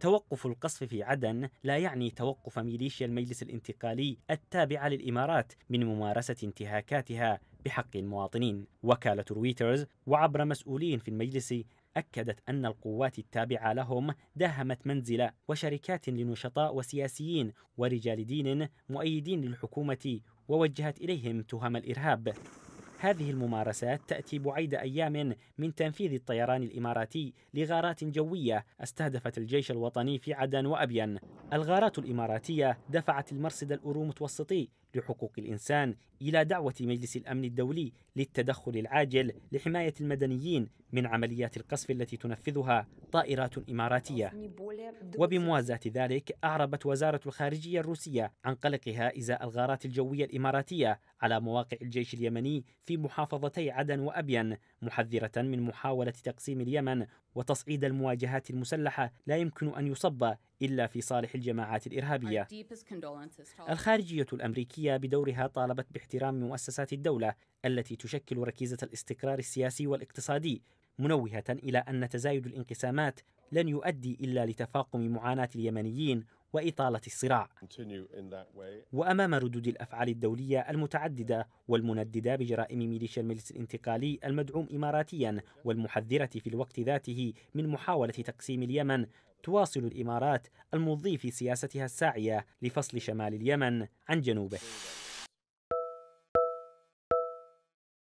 توقف القصف في عدن لا يعني توقف ميليشيا المجلس الانتقالي التابعة للإمارات من ممارسة انتهاكاتها بحق المواطنين وكالة رويترز وعبر مسؤولين في المجلس أكدت أن القوات التابعة لهم داهمت منزل وشركات لنشطاء وسياسيين ورجال دين مؤيدين للحكومة ووجهت إليهم تهم الإرهاب هذه الممارسات تأتي بعيد أيام من تنفيذ الطيران الإماراتي لغارات جوية استهدفت الجيش الوطني في عدن وأبين الغارات الإماراتية دفعت المرصد الأورومتوسطي لحقوق الإنسان إلى دعوة مجلس الأمن الدولي للتدخل العاجل لحماية المدنيين من عمليات القصف التي تنفذها طائرات إماراتية وبموازاة ذلك أعربت وزارة الخارجية الروسية عن قلقها إزاء الغارات الجوية الإماراتية على مواقع الجيش اليمني في في محافظتي عدن وأبين محذرة من محاولة تقسيم اليمن وتصعيد المواجهات المسلحة لا يمكن أن يصب إلا في صالح الجماعات الإرهابية الخارجية الأمريكية بدورها طالبت باحترام مؤسسات الدولة التي تشكل ركيزة الاستقرار السياسي والاقتصادي منوهة إلى أن تزايد الانقسامات لن يؤدي إلا لتفاقم معاناة اليمنيين وإطالة الصراع وأمام ردود الأفعال الدولية المتعددة والمنددة بجرائم ميليشيا المجلس الانتقالي المدعوم إماراتيا والمحذرة في الوقت ذاته من محاولة تقسيم اليمن تواصل الإمارات المضي في سياستها الساعية لفصل شمال اليمن عن جنوبه